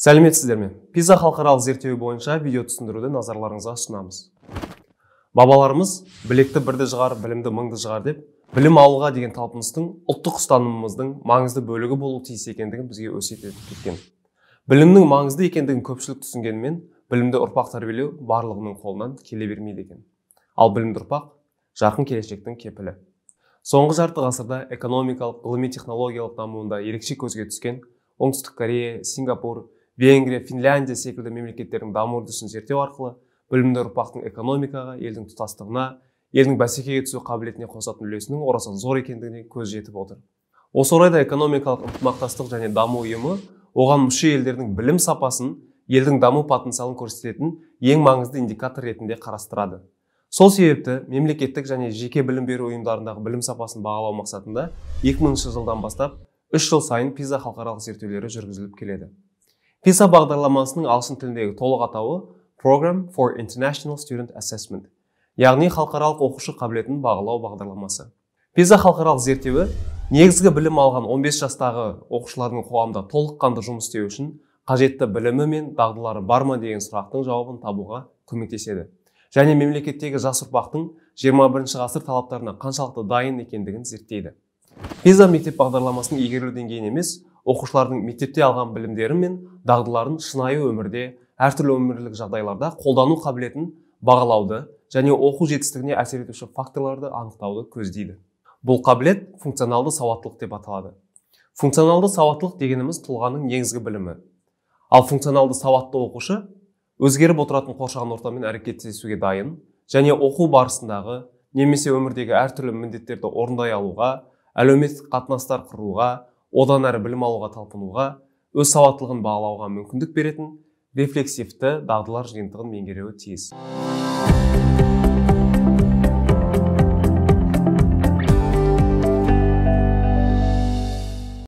сәлеметсіздер ме пиза халықаралық зерттеуі бойынша видео түсіндіруді назарларыңызға ұсынамыз бабаларымыз білекті бірді жығар білімді мыңды жығар деп білім алуға деген талпыныстың ұлттық ұстанымымыздың маңызды бөлігі болуы тиіс екендігін бізге өсиет етіп кеткен білімнің маңызды екендігін көпшілік түсінгенімен білімді ұрпақ тәрбиелеу барлығының қолынан келе бермейді екен ал білімді ұрпақ жарқын келешектің кепілі соңғы жарты ғасырда экономикалық ғылыми технологиялық дамуында ерекше көзге түскен оңтүстік корея сингапур венгрия финляндия секілді мемлекеттердің даму үрдісін зерттеу арқылы білімді ұрпақтың экономикаға елдің тұтастығына елдің бәсекеге түсу қабілетіне қосатын үлесінің орасан зор екендігіне көз жетіп отыр осы орайда экономикалық ынтымақтастық және даму ұйымы оған мүше елдердің білім сапасын елдің даму потенциалын көрсететін ең маңызды индикатор ретінде қарастырады сол себепті мемлекеттік және жеке білім беру ұйымдарындағы білім сапасын бағалау мақсатында 2000 жылдан бастап үш жыл сайын пиза халықаралық зерттеулері жүргізіліп келеді PISA бағдарламасының ағылшын тіліндегі толық атауы program for international student assessment яғни халықаралық оқушы қабілетін бағалау бағдарламасы PISA халықаралық зерттеуі негізгі білім алған 15 жастағы оқушылардың қоғамда толыққанды жұмыс істеу үшін қажетті білімі мен дағдылары бар ма деген сұрақтың жауабын табуға көмектеседі және мемлекеттегі жас ұрпақтың 21 ғасыр талаптарына қаншалықты дайын екендігін зерттейді пиза мектеп бағдарламасының игерілу деңгейін емес оқушылардың мектепте алған білімдері мен дағдыларын шынайы өмірде әртүрлі өмірлік жағдайларда қолдану қабілетін бағалауды және оқу жетістігіне әсер етуші факторларды анықтауды көздейді бұл қабілет функционалды сауаттылық деп аталады функционалды сауаттылық дегеніміз тұлғаның негізгі білімі ал функционалды сауатты оқушы өзгеріп отыратын қоршаған ортамен әрекеттесуге дайын және оқу барысындағы немесе өмірдегі әртүрлі міндеттерді орындай алуға әлеуметтік қатынастар құруға одан әрі білім алуға талпынуға өз сауаттылығын бағалауға мүмкіндік беретін рефлексивті дағдылар жиынтығын меңгеруі тиіс